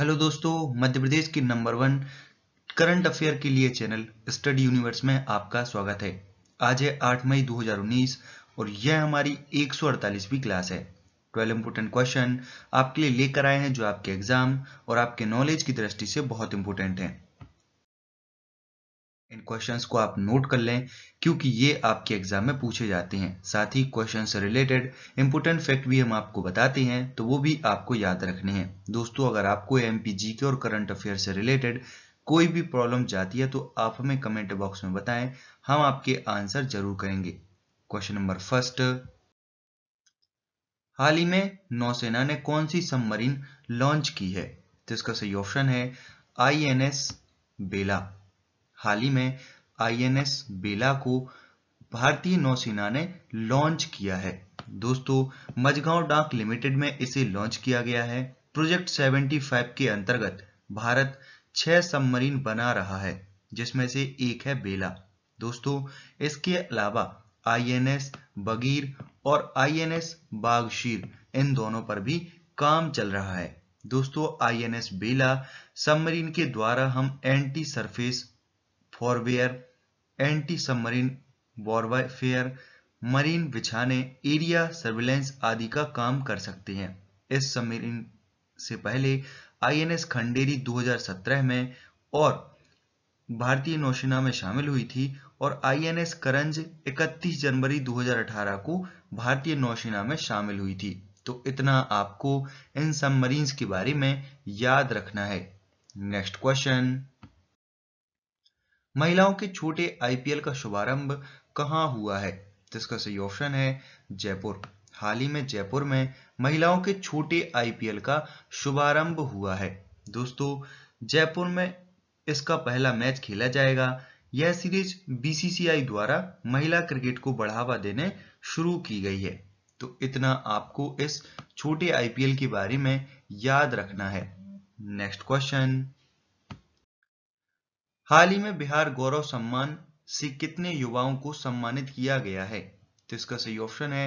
hello दोस्तों मध्य प्रदेश की number one current affair के लिए चैनल स्टडी यूनिवर्स में आपका स्वागत है आज है 8 मई 2019 और यह हमारी 148वीं क्लास है 12 इंपोर्टेंट क्वेश्चन आपके लिए लेकर आए हैं जो आपके एग्जाम और आपके नॉलेज की दृष्टि से बहुत इंपोर्टेंट हैं इन क्वेश्चंस को आप नोट कर लें क्योंकि ये आपके एग्जाम में पूछे जाते हैं साथ ही क्वेश्चन से रिलेटेड इंपोर्टेंट फैक्ट भी हम आपको बताते हैं तो वो भी आपको याद रखने हैं दोस्तों अगर आपको एम पी के और करंट अफेयर से रिलेटेड कोई भी प्रॉब्लम जाती है तो आप हमें कमेंट बॉक्स में बताएं हम आपके आंसर जरूर करेंगे क्वेश्चन नंबर फर्स्ट हाल ही में नौसेना ने कौन सी सबमरीन लॉन्च की है तो इसका सही ऑप्शन है आई बेला हाल ही में आईएनएस बेला को भारतीय नौसेना ने लॉन्च किया है दोस्तों मजगांव डाक लिमिटेड में इसे लॉन्च किया गया है प्रोजेक्ट 75 के अंतर्गत भारत छह सबमरीन बना रहा है जिसमें से एक है बेला दोस्तों इसके अलावा आईएनएस बगीर और आईएनएस बागशीर इन दोनों पर भी काम चल रहा है दोस्तों आईएनएस बेला सबमरीन के द्वारा हम anti surface warfare anti submarine warfare marine बिछाने एरिया सर्विलेंस आदि का काम कर सकते हैं इस सबमरीन से पहले आईएनएस खंडेरी 2017 में और भारतीय नौसेना में शामिल हुई थी और आईएनएस करंज 31 जनवरी 2018 को भारतीय नौसेना में शामिल हुई थी तो इतना आपको इन सबमरीन्स के बारे में याद रखना है नेक्स्ट क्वेश्चन महिलाओं के छोटे आईपीएल का शुभारंभ कहां हुआ है तो इसका सही ऑप्शन है जयपुर हाल ही में जयपुर में महिलाओं के छोटे आईपीएल का शुभारंभ हुआ है दोस्तों जयपुर में इसका पहला मैच खेला जाएगा यह सीरीज बीसीसीआई द्वारा महिला क्रिकेट को बढ़ावा देने शुरू की गई है तो इतना आपको इस छोटे आईपीएल के बारे में याद रखना है नेक्स्ट क्वेश्चन हाल ही में बिहार गौरव सम्मान से कितने युवाओं को सम्मानित किया गया है तो इसका सही ऑप्शन है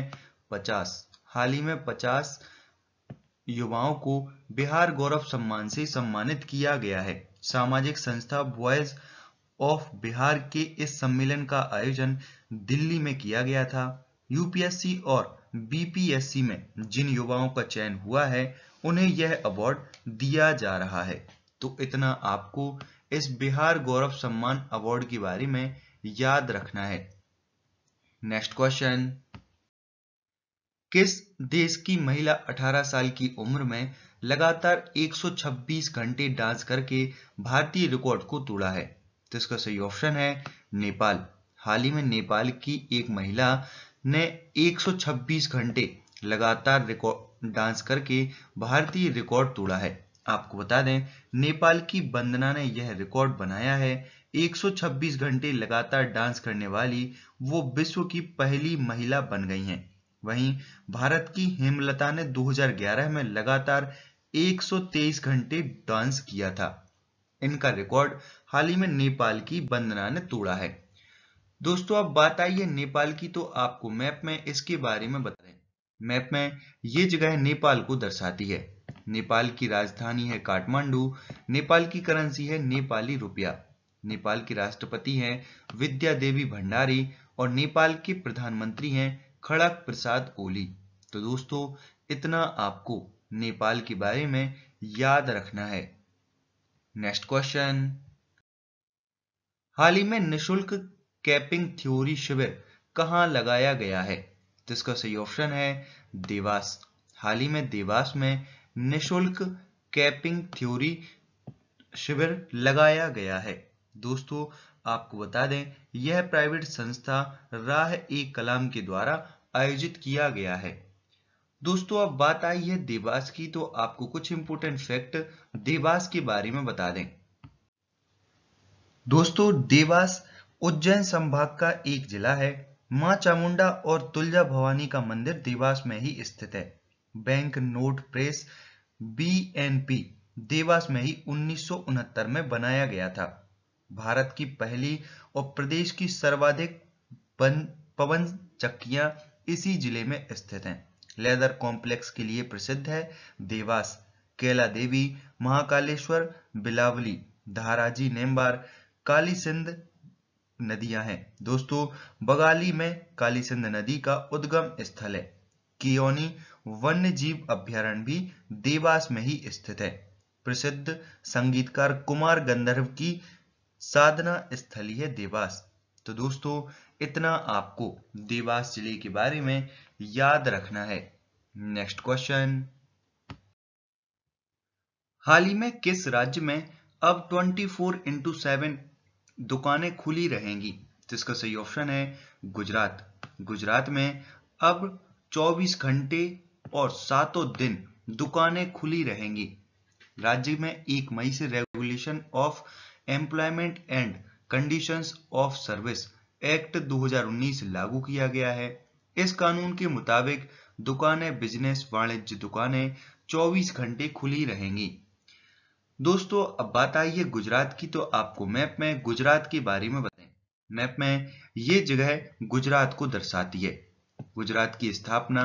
पचास हाल ही में पचास युवाओं को बिहार गौरव सम्मान से सम्मानित किया गया है सामाजिक संस्था बॉयज ऑफ बिहार के इस सम्मेलन का आयोजन दिल्ली में किया गया था यूपीएससी और बीपीएससी में जिन युवाओं का चयन हुआ है उन्हें यह अवार्ड दिया जा रहा है तो इतना आपको इस बिहार गौरव सम्मान अवार्ड के बारे में याद रखना है नेक्स्ट क्वेश्चन किस देश की महिला 18 साल की उम्र में लगातार 126 घंटे डांस करके भारतीय रिकॉर्ड को तोड़ा है तो इसका सही ऑप्शन है नेपाल हाल ही में नेपाल की एक महिला ने 126 घंटे लगातार रिकॉर्ड डांस करके भारतीय रिकॉर्ड तोड़ा है आपको बता दें नेपाल की बंदना ने यह रिकॉर्ड बनाया है 126 घंटे लगातार डांस करने वाली वो विश्व की पहली महिला बन गई हैं वहीं भारत की हेमलता ने 2011 में लगातार 123 घंटे डांस किया था इनका रिकॉर्ड हाल ही में नेपाल की बंदना ने तोड़ा है दोस्तों अब बात आई है नेपाल की तो आपको मैप में इसके बारे में बता रहे मैप में ये जगह नेपाल को दर्शाती है नेपाल की राजधानी है काठमांडू नेपाल की करेंसी है नेपाली रुपया नेपाल की राष्ट्रपति हैं विद्या देवी भंडारी और नेपाल के प्रधानमंत्री हैं खड़क प्रसाद ओली तो दोस्तों इतना आपको नेपाल के बारे में याद रखना है नेक्स्ट क्वेश्चन हाल ही में निशुल्क कैपिंग थ्योरी शिविर कहां लगाया गया है तो इसका सही ऑप्शन है देवास हाल ही में देवास में निशुल्क कैपिंग थ्योरी शिविर लगाया गया है दोस्तों आपको बता दें यह प्राइवेट संस्था राह ए कलाम के द्वारा आयोजित किया गया है दोस्तों अब बात आई है देवास की तो आपको कुछ इंपोर्टेंट फैक्ट देवास के बारे में बता दें दोस्तों देवास उज्जैन संभाग का एक जिला है मां चामुंडा और तुलजा भवानी का मंदिर देवास में ही स्थित है bank note press BNP Dewas में ही उन्नीस में बनाया गया था भारत की पहली और प्रदेश की सर्वाधिक पवन चक्कियां इसी जिले में स्थित हैं लेदर कॉम्प्लेक्स के लिए प्रसिद्ध है देवास केला देवी महाकालेश्वर बिलावली धाराजी नेम्बार काली सिंध नदियां हैं दोस्तों बगाली में कालीसिंध नदी का उद्गम स्थल है कियोनी वन्य जीव अभ्यारण भी देवास में ही स्थित है प्रसिद्ध संगीतकार कुमार गंधर्व की साधना स्थली है देवास तो दोस्तों इतना आपको देवास जिले के बारे में याद रखना है नेक्स्ट क्वेश्चन हाल ही में किस राज्य में अब 24 फोर इंटू सेवन दुकानें खुली रहेंगी जिसका सही ऑप्शन है गुजरात गुजरात में अब 24 घंटे और सातों दिन दुकानें खुली रहेंगी राज्य में एक मई से regulation of employment and conditions of service act 2019 लागू किया गया है इस कानून के मुताबिक दुकानें बिजनेस वाणिज्य दुकानें 24 घंटे खुली रहेंगी दोस्तों अब बात आई है गुजरात की तो आपको मैप में गुजरात के बारे में बताएं मैप में ये जगह गुजरात को दर्शाती है गुजरात की स्थापना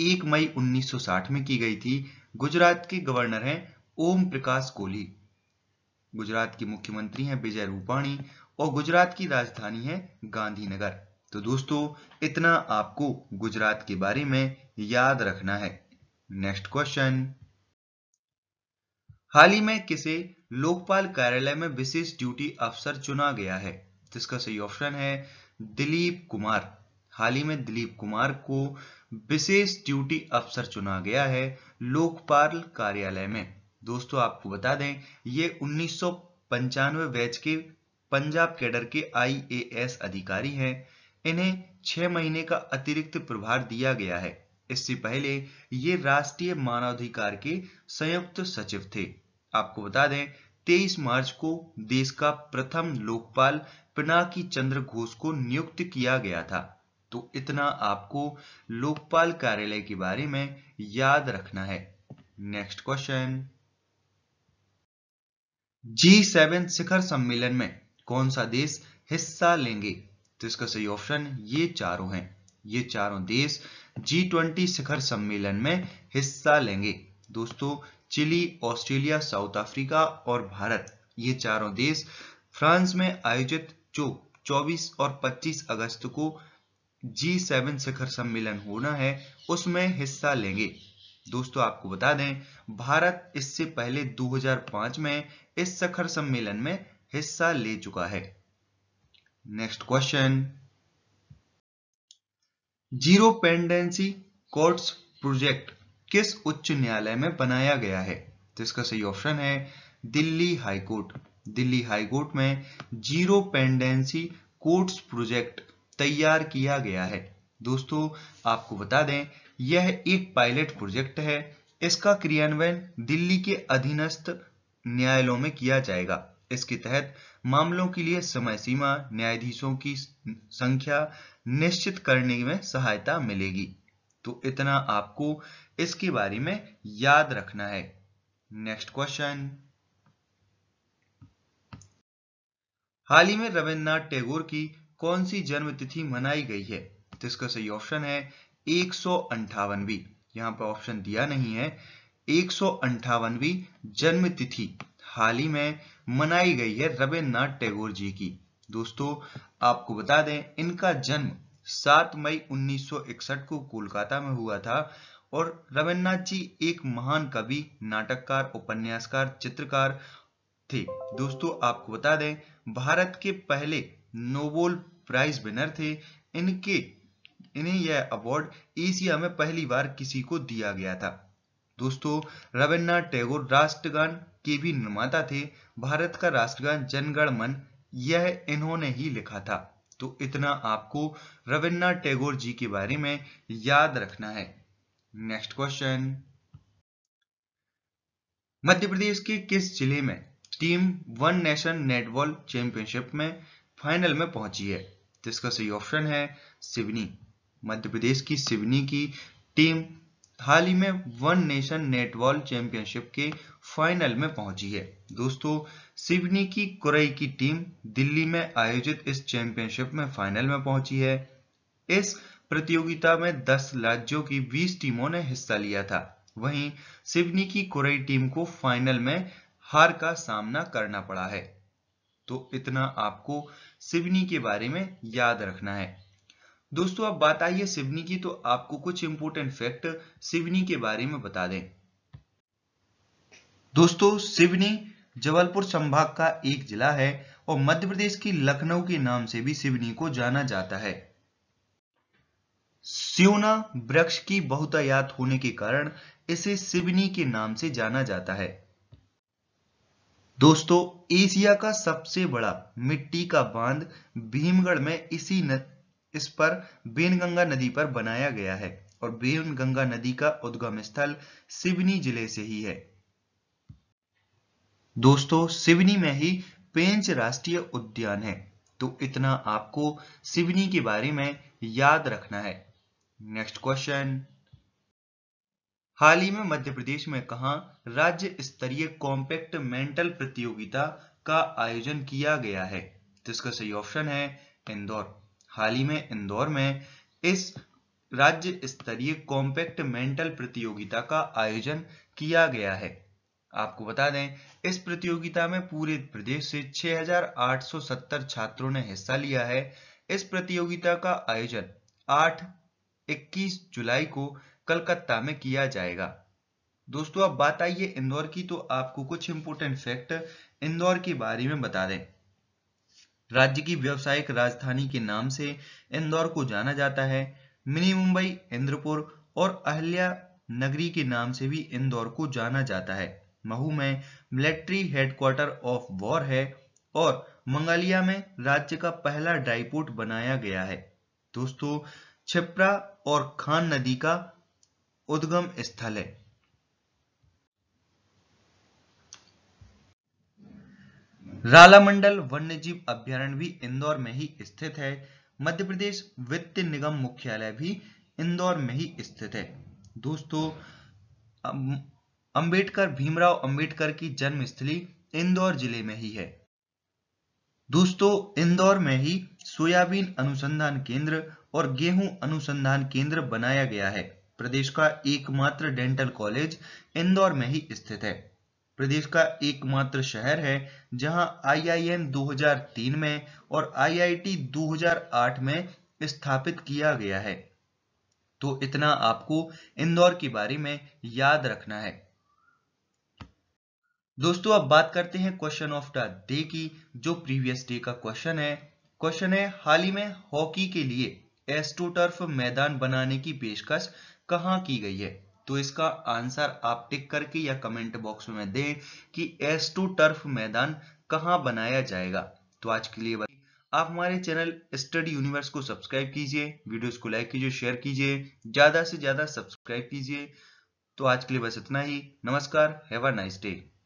1 मई 1960 में की गई थी गुजरात के गवर्नर हैं ओम प्रकाश कोहली गुजरात की मुख्यमंत्री हैं विजय रूपाणी और गुजरात की राजधानी है गांधीनगर तो दोस्तों इतना आपको गुजरात के बारे में याद रखना है नेक्स्ट क्वेश्चन हाल ही में किसे लोकपाल कार्यालय में विशेष ड्यूटी अफसर चुना गया है जिसका सही ऑप्शन है दिलीप कुमार हाल ही में दिलीप कुमार को विशेष ड्यूटी अफसर चुना गया है लोकपाल कार्यालय में दोस्तों आपको बता दें ये उन्नीस बैच के पंजाब कैडर के आईएएस अधिकारी हैं इन्हें छह महीने का अतिरिक्त प्रभार दिया गया है इससे पहले ये राष्ट्रीय मानवाधिकार के संयुक्त सचिव थे आपको बता दें 23 मार्च को देश का प्रथम लोकपाल पिनाकी चंद्र घोष को नियुक्त किया गया था तो इतना आपको लोकपाल कार्यालय के बारे में याद रखना है नेक्स्ट क्वेश्चन जी सेवन शिखर सम्मेलन में कौन सा देश हिस्सा लेंगे तो इसका सही ऑप्शन ये चारों हैं ये चारों देश जी ट्वेंटी शिखर सम्मेलन में हिस्सा लेंगे दोस्तों चिली ऑस्ट्रेलिया साउथ अफ्रीका और भारत ये चारों देश फ्रांस में आयोजित जो 24 और 25 अगस्त को जी सेवन शिखर सम्मेलन होना है उसमें हिस्सा लेंगे दोस्तों आपको बता दें भारत इससे पहले 2005 में इस शिखर सम्मेलन में हिस्सा ले चुका है next question zero pendency courts project किस उच्च न्यायालय में बनाया गया है तो इसका सही ऑप्शन है दिल्ली हाईकोर्ट दिल्ली हाईकोर्ट में जीरो पेंडेंसी कोर्ट्स प्रोजेक्ट तैयार किया गया है दोस्तों आपको बता दें यह एक पायलट प्रोजेक्ट है इसका क्रियान्वयन दिल्ली के अधीनस्थ न्यायालयों में किया जाएगा इसके तहत मामलों के लिए समय सीमा न्यायाधीशों की संख्या निश्चित करने में सहायता मिलेगी तो इतना आपको इसके बारे में याद रखना है नेक्स्ट क्वेश्चन हाल ही में रविन्द्रनाथ टैगोर की कौन सी जन्मतिथि मनाई गई है तो इसका सही ऑप्शन है एक सौ अंठावनवी यहां पर ऑप्शन दिया नहीं है एक सौ अंठावनवी जन्मतिथि हाल ही में मनाई गई है रविन्द्रनाथ टैगोर जी की दोस्तों आपको बता दें इनका जन्म 7 मई 1961 को कोलकाता में हुआ था और रविन्द्रनाथ जी एक महान कवि नाटककार उपन्यासकार चित्रकार थे दोस्तों आपको बता दें भारत के पहले नोबेल प्राइज विनर थे इनके इन्हें यह अवार्ड एशिया में पहली बार किसी को दिया गया था दोस्तों रविन्द्रनाथ टैगोर राष्ट्रगान के भी निर्माता थे भारत का राष्ट्रगान जनगण मन यह इन्होंने ही लिखा था तो इतना आपको रविन्द्र टैगोर जी के बारे में याद रखना है नेक्स्ट क्वेश्चन मध्य प्रदेश के किस जिले में team one nation netball championship में फाइनल में पहुंची है जिसका तो सही ऑप्शन है सिवनी मध्य प्रदेश की सिवनी की टीम हाल ही में वन नेशन नेटबॉल चैंपियनशिप के फाइनल में पहुंची है दोस्तों सिवनी की कुरई की टीम दिल्ली में आयोजित इस चैंपियनशिप में फाइनल में पहुंची है इस प्रतियोगिता में 10 राज्यों की 20 टीमों ने हिस्सा लिया था वहीं सिवनी की कुरई टीम को फाइनल में हार का सामना करना पड़ा है तो इतना आपको सिवनी के बारे में याद रखना है दोस्तों अब बात आई है सिवनी की तो आपको कुछ इंपोर्टेंट फैक्ट सिवनी के बारे में बता दें दोस्तों सिवनी जबलपुर संभाग का एक जिला है और मध्य प्रदेश की लखनऊ के नाम से भी सिवनी को जाना जाता है सियोना वृक्ष की बहुतायात होने के कारण इसे सिवनी के नाम से जाना जाता है दोस्तों एशिया का सबसे बड़ा मिट्टी का बांध भीमगढ़ में इसी न, इस पर बेनगंगा नदी पर बनाया गया है और बेनगंगा नदी का उद्गम स्थल सिवनी जिले से ही है दोस्तों सिवनी में ही पेंच राष्ट्रीय उद्यान है तो इतना आपको सिवनी के बारे में याद रखना है नेक्स्ट क्वेश्चन हाल ही में मध्य प्रदेश में कहा राज्य स्तरीय कॉम्पैक्ट मेंटल प्रतियोगिता का आयोजन किया गया है तो इसका सही ऑप्शन है इंदौर हाल ही में इंदौर में इस राज्य स्तरीय कॉम्पैक्ट मेंटल प्रतियोगिता का आयोजन किया गया है आपको बता दें इस प्रतियोगिता में पूरे प्रदेश से 6,870 छात्रों ने हिस्सा लिया है इस प्रतियोगिता का आयोजन 8 21 जुलाई को कलकत्ता में किया जाएगा दोस्तों अब बात आइए इंदौर की तो आपको कुछ इंपोर्टेंट फैक्ट इंदौर के बारे में बता दें राज्य की व्यावसायिक राजधानी के नाम से इंदौर को जाना जाता है मिनी मुंबई इंद्रपुर और अहल्या नगरी के नाम से भी इंदौर को जाना जाता है महू में मिलिट्री हेडक्वार्टर ऑफ वॉर है और मंगालिया में राज्य का पहला ड्राईपोर्ट बनाया गया है दोस्तों छिप्रा और खान नदी का उद्गम स्थल है रालामंडल वन्यजीव अभ्यारण्य भी इंदौर में ही स्थित है मध्य प्रदेश वित्त निगम मुख्यालय भी इंदौर में ही स्थित है दोस्तों अंबेडकर भीमराव अंबेडकर की जन्मस्थली इंदौर जिले में ही है दोस्तों इंदौर में ही सोयाबीन अनुसंधान केंद्र और गेहूं अनुसंधान केंद्र बनाया गया है प्रदेश का एकमात्र डेंटल कॉलेज इंदौर में ही स्थित है प्रदेश का एकमात्र शहर है जहां आईआईएम 2003 में और आईआईटी 2008 में स्थापित किया गया है तो इतना आपको इंदौर के बारे में याद रखना है दोस्तों अब बात करते हैं क्वेश्चन ऑफ द डे की जो प्रीवियस डे का क्वेश्चन है क्वेश्चन है हाल ही में हॉकी के लिए एस्टोटर्फ मैदान बनाने की पेशकश कहाँ की गई है तो इसका आंसर आप टिक करके या कमेंट बॉक्स में दें कि एस्टोटर्फ मैदान कहाँ बनाया जाएगा तो आज के लिए आप हमारे चैनल स्टडी यूनिवर्स को सब्सक्राइब कीजिए वीडियोस को लाइक कीजिए शेयर कीजिए ज्यादा से ज्यादा सब्सक्राइब कीजिए तो आज के लिए बस इतना ही नमस्कार हैव अ नाइस डे